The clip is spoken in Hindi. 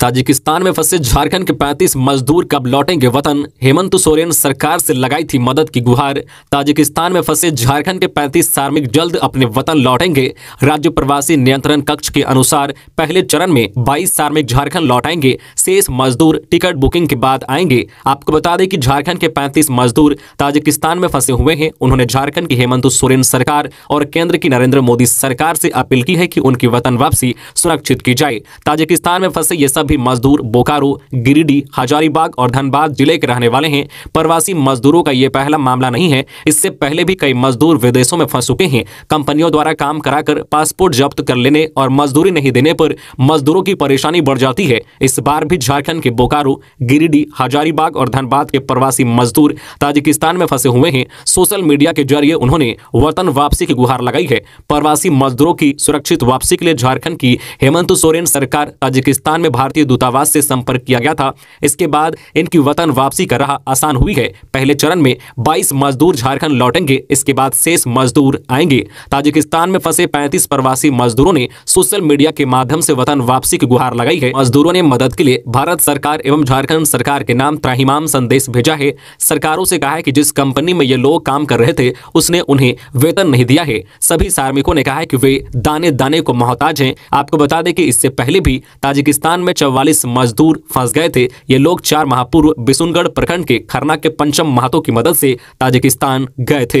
ताजिकिस्तान में फंसे झारखंड के 35 मजदूर कब लौटेंगे वतन हेमंत सोरेन सरकार से लगाई थी मदद की गुहार ताजिकिस्तान में फंसे झारखंड के 35 श्रमिक जल्द अपने वतन लौटेंगे राज्य प्रवासी नियंत्रण कक्ष के अनुसार पहले चरण में 22 श्रमिक झारखंड लौटाएंगे शेष मजदूर टिकट बुकिंग के बाद आएंगे आपको बता दें कि झारखंड के पैंतीस मजदूर ताजिकिस्तान में फंसे हुए हैं उन्होंने झारखंड की हेमंत सोरेन सरकार और केंद्र की नरेंद्र मोदी सरकार से अपील की है कि उनकी वतन वापसी सुरक्षित की जाए ताजिकिस्तान में फंसे ये सब सभी मजदूर बोकारो गिरिडीह हजारीबाग और धनबाद जिले के रहने वाले हैं प्रवासी मजदूरों का ये पहला मामला नहीं है इससे पहले भी कई मजदूर विदेशों में फंस चुके हैं कंपनियों द्वारा काम कराकर पासपोर्ट जब्त कर लेने और मजदूरी नहीं देने पर मजदूरों की परेशानी बढ़ जाती है इस बार भी झारखंड के बोकारो गिरिडीह हजारीबाग और धनबाद के प्रवासी मजदूर ताजिकिस्तान में फंसे हुए हैं सोशल मीडिया के जरिए उन्होंने वतन वापसी की गुहार लगाई है प्रवासी मजदूरों की सुरक्षित वापसी के लिए झारखंड की हेमंत सोरेन सरकार ताजिकिस्तान में भारतीय भारतीय दूतावास से संपर्क किया गया था इसके बाद इनकी वतन वापसी का राह आसान हुई है पहले चरण में 22 मजदूर झारखंड लौटेंगे इसके बाद शेष मजदूर आएंगे ताजिकिस्तान में फंसे 35 प्रवासी मजदूरों ने सोशल मीडिया के माध्यम से वतन वापसी की गुहार लगाई है मजदूरों ने मदद के लिए भारत सरकार एवं झारखण्ड सरकार के नाम त्राहिमाम संदेश भेजा है सरकारों से कहा है की जिस कंपनी में ये लोग काम कर रहे थे उसने उन्हें वेतन नहीं दिया है सभी श्रमिकों ने कहा है की वे दाने दाने को मोहताज है आपको बता दें कि इससे पहले भी ताजिकिस्तान में चौवालीस मजदूर फंस गए थे ये लोग चार माह पूर्व बिसुनगढ़ प्रखंड के खरना के पंचम महातो की मदद से ताजिकिस्तान गए थे